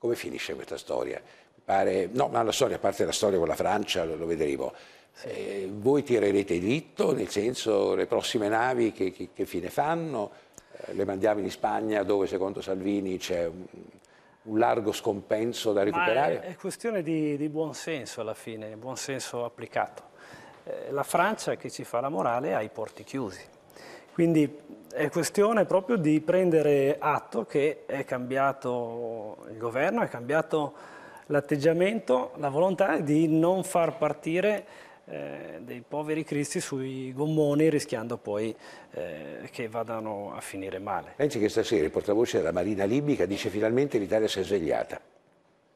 Come finisce questa storia? Pare, no, ma la storia, a parte la storia con la Francia, lo, lo vedremo. Sì. Eh, voi tirerete dritto, nel senso le prossime navi che, che, che fine fanno? Eh, le mandiamo in Spagna dove secondo Salvini c'è un, un largo scompenso da recuperare? È, è, questione di, di buon alla fine, buonsenso applicato. Eh, la Francia che ci fa la morale ha i porti chiusi, quindi è questione proprio di prendere atto che è cambiato il governo, è cambiato l'atteggiamento, la volontà di non far partire eh, dei poveri cristi sui gommoni rischiando poi eh, che vadano a finire male. Pensi che stasera il portavoce della Marina Libica dice finalmente l'Italia si è svegliata.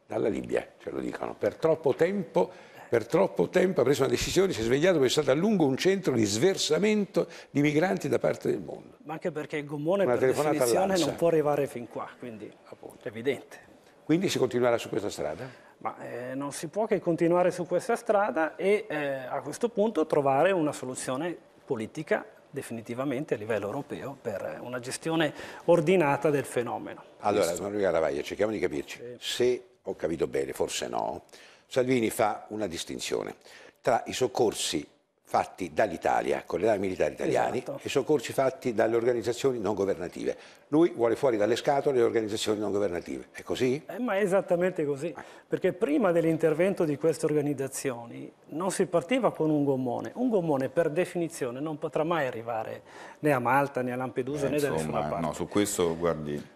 Dalla Libia, ce lo dicono. Per troppo tempo per troppo tempo ha preso una decisione, si è svegliato perché è stato a lungo un centro di sversamento di migranti da parte del mondo. Ma anche perché il gommone una per definizione non può arrivare fin qua, quindi Appunto. è evidente. Quindi si continuerà su questa strada? Ma eh, non si può che continuare su questa strada e eh, a questo punto trovare una soluzione politica definitivamente a livello europeo per una gestione ordinata del fenomeno. Allora, Maria Lavaglia, cerchiamo di capirci. Sì. Eh. Se ho capito bene, forse no, Salvini fa una distinzione tra i soccorsi fatti dall'Italia, con le armi militari italiane, esatto. e soccorsi fatti dalle organizzazioni non governative. Lui vuole fuori dalle scatole le organizzazioni non governative. È così? Eh, ma è esattamente così, eh. perché prima dell'intervento di queste organizzazioni non si partiva con un gommone. Un gommone per definizione non potrà mai arrivare né a Malta, né a Lampedusa, eh, né insomma, da nessuna parte. No, su questo guardi...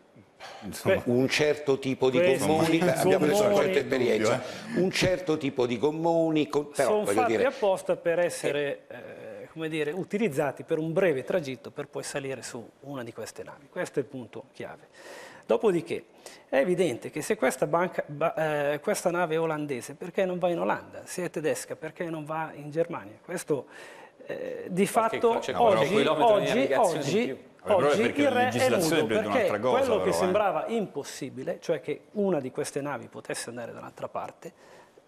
Insomma. un certo tipo di Questi, gommoni, abbiamo adesso una certa esperienza, dubbio, eh? un certo tipo di gommoni, con, però sono fatti dire, apposta per eh. essere eh, come dire, utilizzati per un breve tragitto per poi salire su una di queste navi, questo è il punto chiave. Dopodiché è evidente che se questa, banca, ba, eh, questa nave è olandese perché non va in Olanda, se è tedesca perché non va in Germania, questo eh, di Qualche fatto oggi, oggi, oggi Oggi il re è nudo perché cosa, quello però, che eh. sembrava impossibile, cioè che una di queste navi potesse andare da un'altra parte,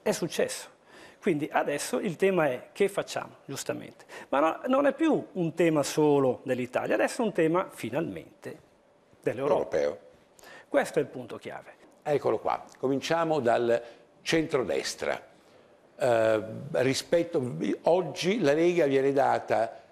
è successo. Quindi adesso il tema è che facciamo, giustamente. Ma no, non è più un tema solo dell'Italia, adesso è un tema finalmente dell'Europa. Europeo. Questo è il punto chiave. Eccolo qua, cominciamo dal centrodestra. Eh, rispetto, oggi la Lega viene data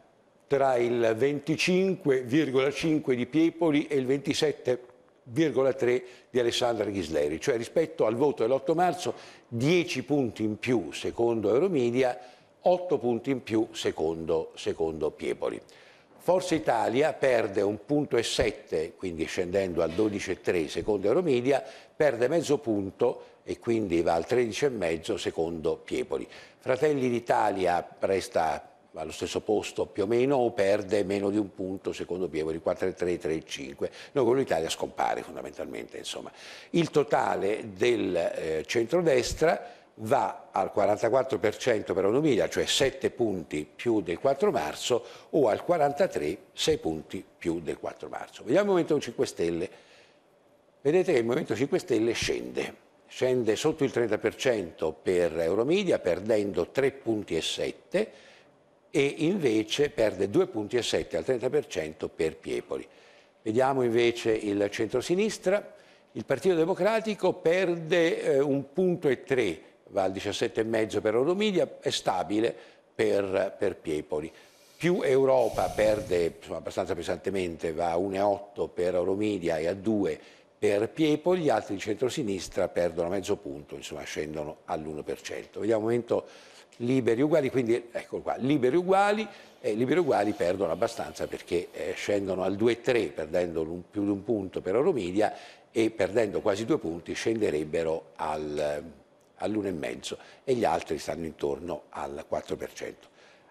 tra il 25,5 di Piepoli e il 27,3 di Alessandra Ghisleri, cioè rispetto al voto dell'8 marzo 10 punti in più secondo Euromedia, 8 punti in più secondo, secondo Piepoli. Forza Italia perde un punto e 7, quindi scendendo al 12,3 secondo Euromedia, perde mezzo punto e quindi va al 13,5 secondo Piepoli. Fratelli d'Italia resta va allo stesso posto più o meno o perde meno di un punto secondo Pievoli 4-3-3-5 noi con l'Italia scompare fondamentalmente insomma. il totale del eh, centrodestra va al 44% per autonomia, cioè 7 punti più del 4 marzo, o al 43, 6 punti più del 4 marzo. Vediamo il Movimento 5 Stelle. Vedete che il Movimento 5 Stelle scende scende sotto il 30% per Euromedia, perdendo 3 punti e 7, e invece perde 2,7 al 30% per Piepoli. Vediamo invece il centrosinistra, il Partito Democratico perde eh, un punto e tre, va al 17,5 per Oromilia, è stabile per, per Piepoli. Più Europa perde insomma, abbastanza pesantemente, va a 1,8 per Oromilia e a 2 per Piepoli, gli altri di centrosinistra perdono mezzo punto, insomma scendono all'1%. Vediamo un momento liberi uguali, quindi ecco qua, liberi uguali e liberi uguali perdono abbastanza perché eh, scendono al 2-3 perdendo un, più di un punto per Oromidia e perdendo quasi due punti scenderebbero al, all'1,5 e gli altri stanno intorno al 4%.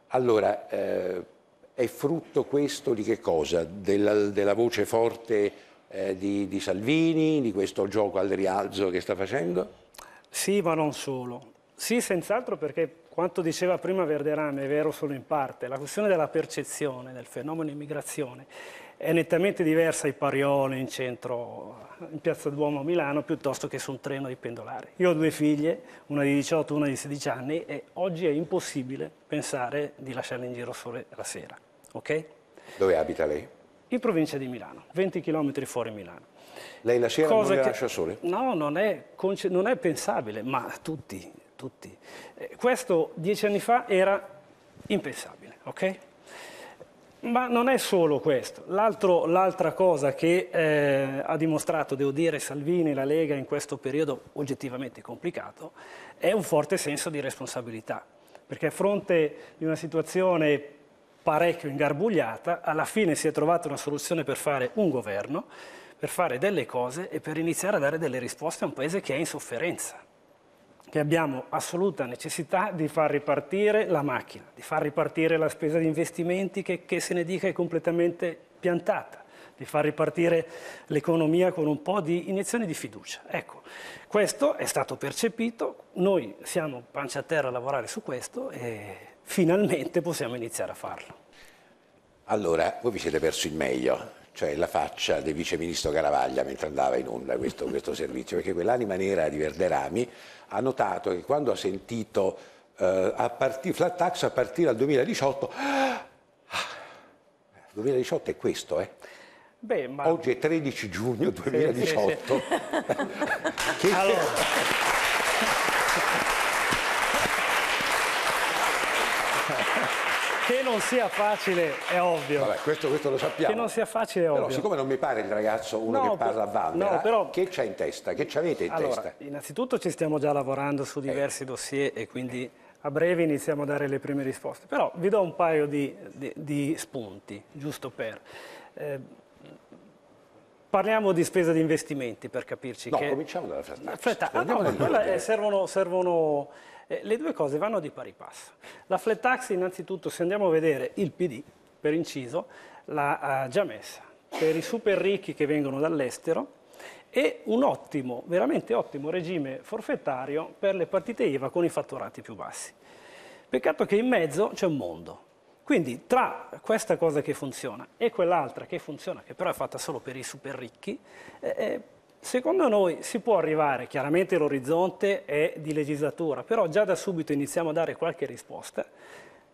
Allora, eh, è frutto questo di che cosa? Della, della voce forte eh, di, di Salvini, di questo gioco al rialzo che sta facendo? Sì, ma non solo. Sì, senz'altro perché quanto diceva prima Verderame è vero solo in parte, la questione della percezione del fenomeno immigrazione è nettamente diversa ai Parioli in centro, in Piazza Duomo a Milano, piuttosto che su un treno di pendolari. Io ho due figlie, una di 18 e una di 16 anni, e oggi è impossibile pensare di lasciarle in giro sole la sera. Okay? Dove abita lei? In provincia di Milano, 20 km fuori Milano. Lei la sera Cosa non le lascia sole? No, non è, non è pensabile, ma tutti tutti. Eh, questo dieci anni fa era impensabile, ok? Ma non è solo questo. l'altra cosa che eh, ha dimostrato, devo dire, Salvini e la Lega in questo periodo oggettivamente complicato, è un forte senso di responsabilità. Perché a fronte di una situazione parecchio ingarbugliata, alla fine si è trovata una soluzione per fare un governo, per fare delle cose e per iniziare a dare delle risposte a un paese che è in sofferenza che abbiamo assoluta necessità di far ripartire la macchina, di far ripartire la spesa di investimenti che, che se ne dica è completamente piantata di far ripartire l'economia con un po' di iniezione di fiducia. Ecco, questo è stato percepito, noi siamo pancia a terra a lavorare su questo e finalmente possiamo iniziare a farlo. Allora, voi vi siete perso il meglio, cioè la faccia del viceministro Caravaglia mentre andava in onda questo, questo servizio, perché quell'anima nera di Verderami ha notato che quando ha sentito eh, a partì, flat tax a partire dal 2018, ah, 2018 è questo, eh? Beh, ma... Oggi è 13 giugno 2018. Sì, sì, sì. che... allora... non sia facile è ovvio. Vabbè, questo, questo, lo sappiamo. Che non sia facile è ovvio. Però siccome non mi pare il ragazzo uno no, che parla a Valle, no, però... Eh, che c'ha in testa? Che ci avete in allora, testa? Innanzitutto ci stiamo già lavorando su diversi eh. dossier e quindi a breve iniziamo a dare le prime risposte. Però vi do un paio di, di, di spunti, giusto per... Eh, parliamo di spesa di investimenti per capirci. No, che... cominciamo dalla fretta. Fretta, ah, no, eh, servono, servono eh, le due cose vanno di pari passo. La flat tax innanzitutto se andiamo a vedere il PD, per inciso, l'ha eh, già messa per i super ricchi che vengono dall'estero e un ottimo, veramente ottimo regime forfettario per le partite IVA con i fatturati più bassi. Peccato che in mezzo c'è un mondo. Quindi tra questa cosa che funziona e quell'altra che funziona, che però è fatta solo per i super ricchi, eh, eh Secondo noi si può arrivare, chiaramente l'orizzonte è di legislatura, però già da subito iniziamo a dare qualche risposta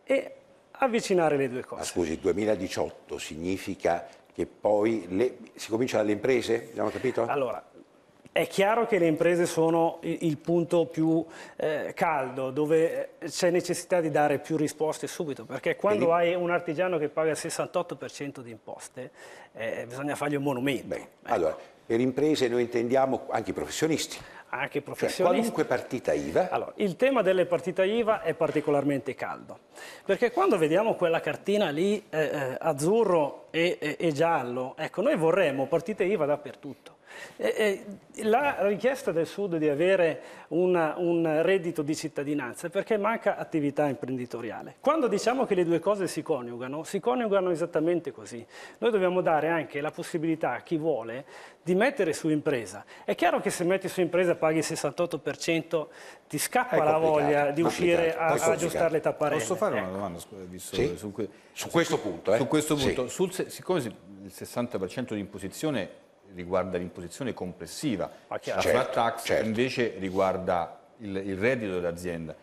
e avvicinare le due cose. Ma scusi, 2018 significa che poi le... si comincia dalle imprese, abbiamo capito? Allora, è chiaro che le imprese sono il punto più eh, caldo, dove eh, c'è necessità di dare più risposte subito, perché quando Quindi... hai un artigiano che paga il 68% di imposte, eh, bisogna fargli un monumento. Beh, ecco. allora, per imprese noi intendiamo anche i professionisti. Anche cioè, professionisti. Cioè, qualunque partita IVA. Allora, il tema delle partite IVA è particolarmente caldo, perché quando vediamo quella cartina lì eh, eh azzurro e, e, e giallo, ecco, noi vorremmo partite IVA dappertutto. Eh, eh, la richiesta del Sud di avere una, un reddito di cittadinanza è perché manca attività imprenditoriale. Quando diciamo che le due cose si coniugano, si coniugano esattamente così. Noi dobbiamo dare anche la possibilità a chi vuole di mettere su impresa. È chiaro che se metti su impresa paghi il 68%, ti scappa la voglia di uscire a, a aggiustare le tapparelle. Posso fare una ecco. domanda? Visto, sì? su, que su, questo punto. Eh? Su questo punto. Sì. Sul, siccome il 60% di imposizione riguarda l'imposizione complessiva, ah, cioè, la flat tax certo, certo. invece riguarda il, il reddito dell'azienda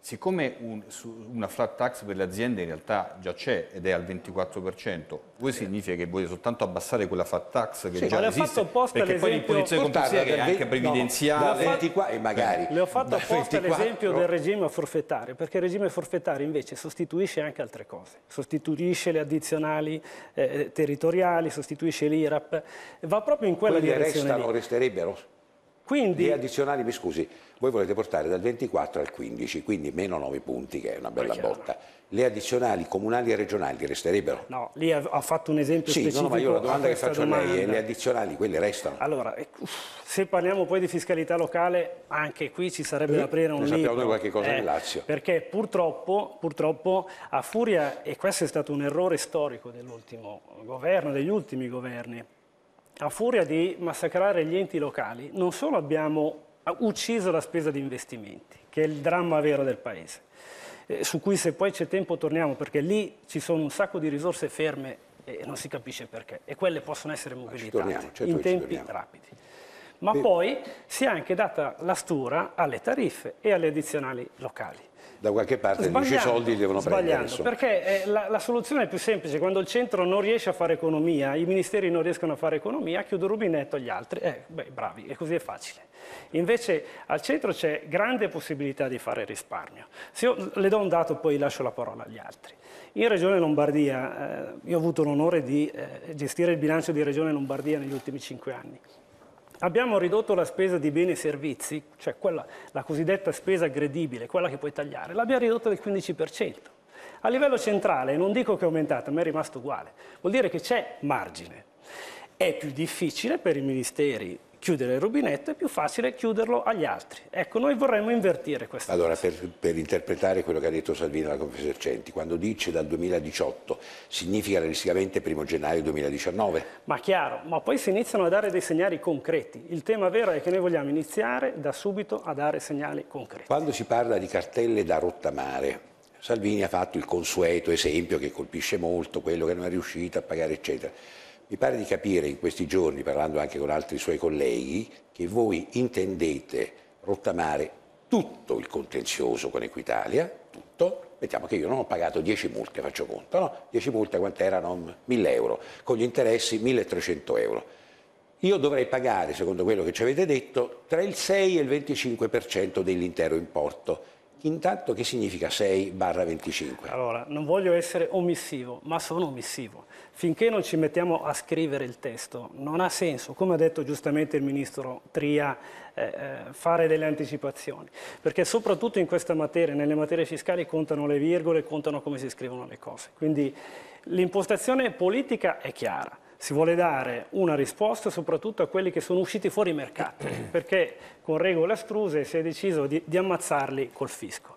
siccome un, una flat tax per le aziende in realtà già c'è ed è al 24%, voi significa che volete soltanto abbassare quella flat tax che sì, già esiste? Fatto apposta perché poi l'imposizione complessiva che è anche previdenziale... No, 20, le ho fatto apposta l'esempio del regime forfettario, perché il regime forfettario invece sostituisce anche altre cose, sostituisce le addizionali eh, territoriali, sostituisce l'IRAP, va proprio in quella Quindi direzione restano, resterebbero quindi... Gli addizionali, mi scusi, voi volete portare dal 24 al 15, quindi meno 9 punti, che è una bella botta. Le addizionali comunali e regionali resterebbero? No, lì ha fatto un esempio sì, specifico. Sì, no, ma io la domanda che faccio domanda. a lei è le addizionali, quelle restano? Allora, eh, se parliamo poi di fiscalità locale, anche qui ci sarebbe eh, da aprire un libro. sappiamo noi qualche cosa eh, nel Lazio. Perché purtroppo, purtroppo, a furia, e questo è stato un errore storico dell'ultimo governo, degli ultimi governi, a furia di massacrare gli enti locali, non solo abbiamo ucciso la spesa di investimenti, che è il dramma vero del Paese, eh, su cui se poi c'è tempo torniamo, perché lì ci sono un sacco di risorse ferme e non si capisce perché, e quelle possono essere mobilitate certo in tempi rapidi. Ma Beh. poi si è anche data la stura alle tariffe e alle addizionali locali da qualche parte i soldi li devono prendere. sbagliando Perché eh, la, la, soluzione è più semplice, quando il centro non riesce a fare economia, i ministeri non riescono a fare economia, chiudo il rubinetto agli altri. Eh, beh, bravi, e così è facile. Invece al centro c'è grande possibilità di fare risparmio. Se io le do un dato poi lascio la parola agli altri. In Regione Lombardia, eh, io ho avuto l'onore di eh, gestire il bilancio di Regione Lombardia negli ultimi cinque anni. Abbiamo ridotto la spesa di beni e servizi, cioè quella, la cosiddetta spesa aggredibile, quella che puoi tagliare, l'abbiamo ridotta del 15%. A livello centrale, non dico che è aumentata, ma è rimasto uguale. Vuol dire che c'è margine. È più difficile per i ministeri chiudere il rubinetto è più facile chiuderlo agli altri. Ecco, noi vorremmo invertire questa allora, cosa. Allora, per, per, interpretare quello che ha detto Salvini alla Confesercenti, quando dice dal 2018, significa realisticamente primo gennaio 2019? Ma chiaro, ma poi si iniziano a dare dei segnali concreti. Il tema vero è che noi vogliamo iniziare da subito a dare segnali concreti. Quando si parla di cartelle da rottamare, Salvini ha fatto il consueto esempio che colpisce molto, quello che non è riuscito a pagare, eccetera. Mi pare di capire in questi giorni, parlando anche con altri suoi colleghi, che voi intendete rottamare tutto il contenzioso con Equitalia, tutto, mettiamo che io non ho pagato 10 multe, faccio conto, no? 10 multe erano? 1000 euro, con gli interessi 1300 euro. Io dovrei pagare, secondo quello che ci avete detto, tra il 6 e il 25% dell'intero importo. Intanto che significa 6 barra 25? Allora, non voglio essere omissivo, ma sono omissivo. Finché non ci mettiamo a scrivere il testo, non ha senso, come ha detto giustamente il ministro Tria, eh, eh fare delle anticipazioni. Perché soprattutto in questa materia, nelle materie fiscali, contano le virgole, contano come si scrivono le cose. Quindi l'impostazione politica è chiara si vuole dare una risposta soprattutto a quelli che sono usciti fuori mercato, perché con regole astruse si è deciso di, di ammazzarli col fisco.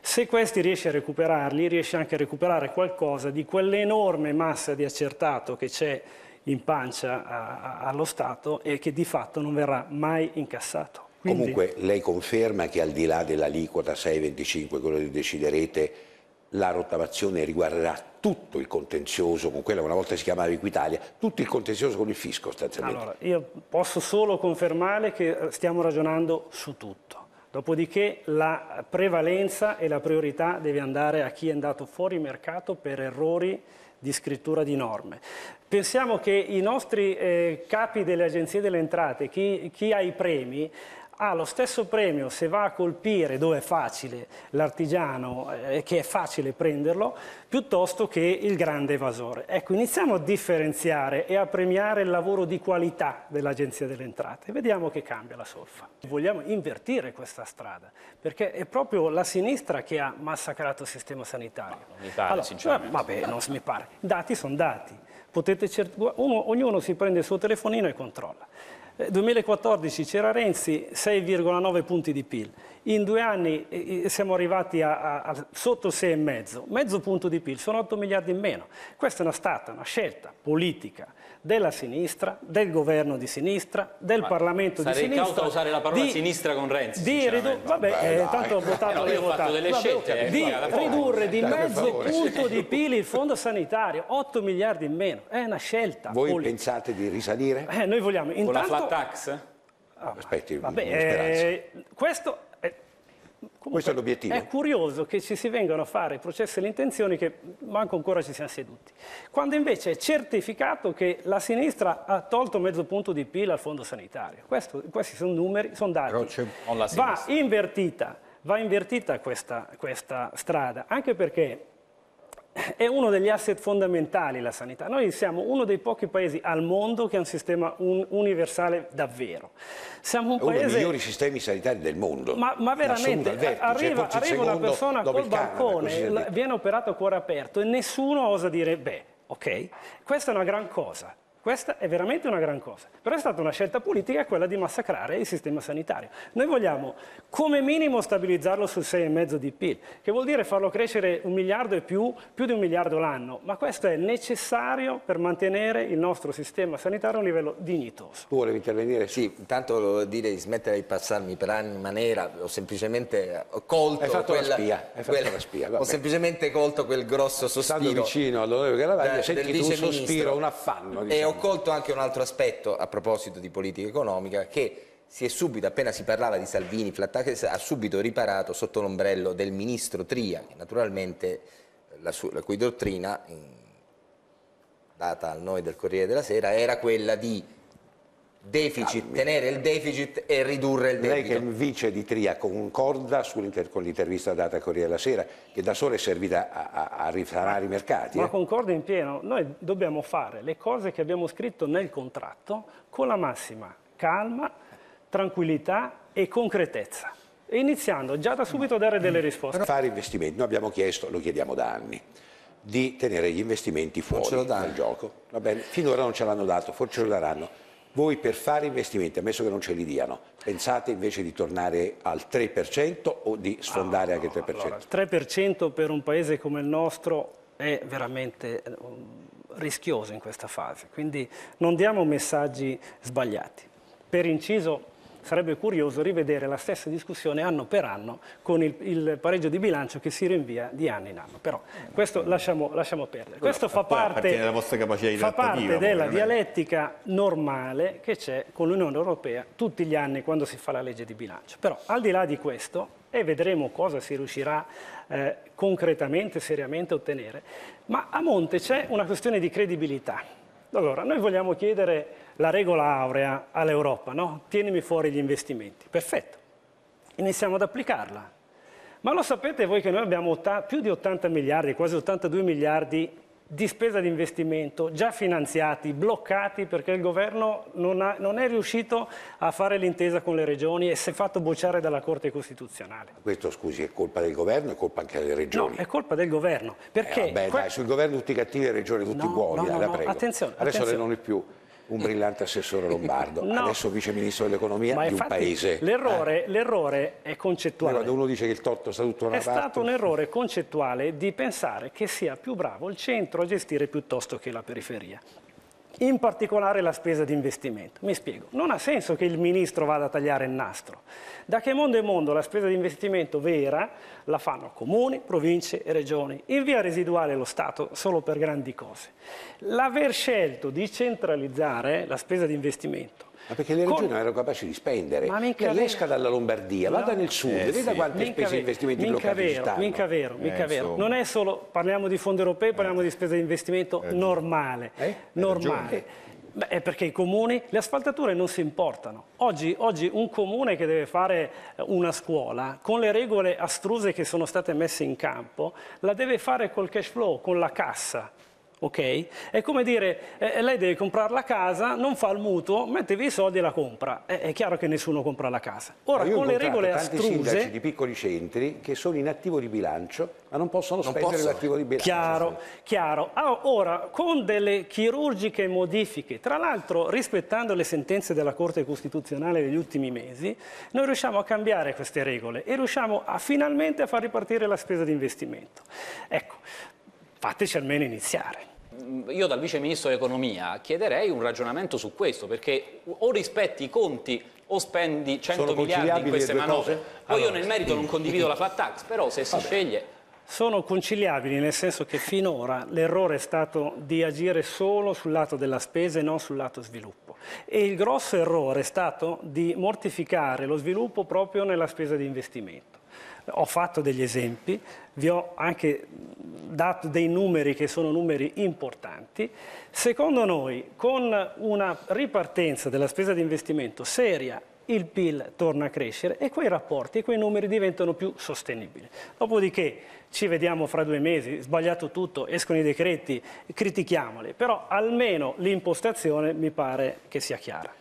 Se questi riesce a recuperarli, riesce anche a recuperare qualcosa di quell'enorme massa di accertato che c'è in pancia a, a, allo Stato e che di fatto non verrà mai incassato. Quindi... Comunque lei conferma che al di là dell'aliquota 6,25, quello che deciderete, la rottamazione riguarderà tutto il contenzioso con quella che una volta si chiamava Equitalia, tutto il contenzioso con il fisco sostanzialmente. Allora, io posso solo confermare che eh, stiamo ragionando su tutto. Dopodiché la prevalenza e la priorità deve andare a chi è andato fuori mercato per errori di scrittura di norme. Pensiamo che i nostri eh, capi delle agenzie delle entrate, chi, chi ha i premi, ha lo stesso premio se va a colpire dove è facile l'artigiano, eh, che è facile prenderlo, piuttosto che il grande evasore. Ecco, iniziamo a differenziare e a premiare il lavoro di qualità dell'Agenzia delle Entrate. Vediamo che cambia la solfa. Vogliamo invertire questa strada, perché è proprio la sinistra che ha massacrato il sistema sanitario. No, mi pare, allora, sinceramente. Vabbè, non mi pare. Dati sono dati. Potete uno, ognuno si prende il suo telefonino e controlla. 2014 eh, c'era Renzi, 6,9 punti di PIL. In due anni eh, eh, siamo arrivati a, a, a sotto 6,5, mezzo punto di PIL, sono 8 miliardi in meno. Questa è una stata una scelta politica della sinistra, del governo di sinistra, del Ma Parlamento di sinistra. Sarei cauto usare la parola di, sinistra con Renzi. Di ridu- vabbè, Beh, eh, tanto ho votato, eh, no, ho votato. Delle vabbè, scelte, eh, di ridurre di mezzo punto di PIL il fondo sanitario, 8 miliardi in meno. È una scelta. Voi politica. pensate di risalire? Eh, noi vogliamo. Intanto, tax? Ah, Aspetti, vabbè, eh, questo è, questo è l'obiettivo. È curioso che ci si vengano a fare processi alle intenzioni che manco ancora ci siamo seduti. Quando invece è certificato che la sinistra ha tolto mezzo punto di PIL al fondo sanitario. Questo, questi sono numeri, sono dati. Va invertita, va invertita questa, questa strada, anche perché è uno degli asset fondamentali la sanità. Noi siamo uno dei pochi paesi al mondo che ha un sistema un universale davvero. Siamo un è paese... uno dei migliori sistemi sanitari del mondo. Ma, ma veramente, vertice, arriva, arriva una persona col balcone, viene operato a cuore aperto e nessuno osa dire, beh, ok, questa è una gran cosa. Questa è veramente una gran cosa, però è stata una scelta politica quella di massacrare il sistema sanitario. Noi vogliamo come minimo stabilizzarlo sul 6,5 di PIL, che vuol dire farlo crescere un miliardo e più, più di un miliardo l'anno, ma questo è necessario per mantenere il nostro sistema sanitario a un livello dignitoso. Tu volevi intervenire? Sì, intanto volevo dire di smettere di passarmi per anni maniera, ho semplicemente colto hai fatto quella, la spia, hai quella, la spia ho semplicemente colto quel grosso sospiro. Stando vicino all'onorevole Garavaglia, senti tu un sospiro, un affanno. Diciamo. E ho colto anche un altro aspetto a proposito di politica economica che si è subito, appena si parlava di Salvini, Flattache ha subito riparato sotto l'ombrello del ministro Tria, che naturalmente eh, la, sua, la cui dottrina, in, data al noi del Corriere della Sera, era quella di deficit, Calmi. tenere il deficit e ridurre il deficit. Lei che è vice di Tria concorda con l'intervista data a Corriere della Sera che da sola è servita a, a, a rifarare i mercati. Ma eh? concordo in pieno, noi dobbiamo fare le cose che abbiamo scritto nel contratto con la massima calma, tranquillità e concretezza. Iniziando già da subito a dare delle risposte. Fare investimenti, noi abbiamo chiesto, lo chiediamo da anni, di tenere gli investimenti fuori dal gioco. Va bene, finora non ce l'hanno dato, forse ce lo daranno voi per fare investimenti, ammesso che non ce li diano, pensate invece di tornare al 3% o di sfondare ah, anche il 3%? Allora, il 3% per un paese come il nostro è veramente eh, rischioso in questa fase, quindi non diamo messaggi sbagliati. Per inciso sarebbe curioso rivedere la stessa discussione anno per anno con il, il pareggio di bilancio che si rinvia di anno in anno. Però eh, questo eh. lasciamo, lasciamo perdere. Questo fa parte, fa parte della dialettica normale che c'è con l'Unione Europea tutti gli anni quando si fa la legge di bilancio. Però al di là di questo, e vedremo cosa si riuscirà eh, concretamente, seriamente a ottenere, ma a monte c'è una questione di credibilità. Allora, noi vogliamo chiedere la regola aurea all'Europa, no? Tienimi fuori gli investimenti. Perfetto, iniziamo ad applicarla. Ma lo sapete voi che noi abbiamo più di 80 miliardi, quasi 82 miliardi di spesa di investimento già finanziati, bloccati perché il governo non, ha, non è riuscito a fare l'intesa con le regioni e si è fatto bocciare dalla Corte Costituzionale. Questo scusi è colpa del governo, è colpa anche delle regioni? No, è colpa del governo. Eh, perché? Eh, vabbè, que... dai, sul governo tutti cattivi e le regioni tutti no, buoni, no, eh, no, la prego. Attenzione, Adesso attenzione. non è più un brillante assessore lombardo, no. adesso vice ministro dell'economia di un paese. Eh. L'errore, eh. l'errore è concettuale. Quando uno dice che il torto sta tutto una è parte... È stato un errore concettuale di pensare che sia più bravo il centro a gestire piuttosto che la periferia in particolare la spesa di investimento. Mi spiego, non ha senso che il ministro vada a tagliare il nastro. Da che mondo è mondo la spesa di investimento vera la fanno comuni, province e regioni, in via residuale lo Stato solo per grandi cose. L'aver scelto di centralizzare la spesa di investimento ma perché le regioni non erano capaci di spendere. Ma cioè, lei esca dalla Lombardia, vada nel sud, eh, veda sì. quante minca spese di investimenti minca bloccati vero, Minca vero, minca eh, vero. Non è solo, parliamo di fondi europei, eh. parliamo eh. di spese di investimento eh, normale. Eh, normale. Beh, è perché i comuni, le asfaltature non si importano. Oggi, oggi, un comune che deve fare una scuola, con le regole astruse che sono state messe in campo, la deve fare col cash flow, con la cassa ok? È come dire, eh, eh, lei deve comprare la casa, non fa il mutuo, mettevi i soldi e la compra. Eh, è chiaro che nessuno compra la casa. Ora, con le regole tanti astruse... sindaci di piccoli centri che sono in attivo di bilancio, ma non possono non spendere l'attivo di bilancio. Chiaro, chiaro. Ah, ora, con delle chirurgiche modifiche, tra l'altro rispettando le sentenze della Corte Costituzionale degli ultimi mesi, noi riusciamo a cambiare queste regole e riusciamo a, finalmente a far ripartire la spesa di investimento. Ecco, fateci almeno iniziare mm, io dal vice ministro dell'economia chiederei un ragionamento su questo perché o rispetti i conti o spendi 100 miliardi in queste manovre poi allora, io nel merito non condivido la flat tax però se si vabbè. sceglie sono conciliabili nel senso che finora l'errore è stato di agire solo sul lato della spesa e non sul lato sviluppo e il grosso errore è stato di mortificare lo sviluppo proprio nella spesa di investimento ho fatto degli esempi, vi ho anche dato dei numeri che sono numeri importanti. Secondo noi, con una ripartenza della spesa di investimento seria, il PIL torna a crescere e quei rapporti e quei numeri diventano più sostenibili. Dopodiché ci vediamo fra due mesi, sbagliato tutto, escono i decreti, critichiamoli, però almeno l'impostazione mi pare che sia chiara.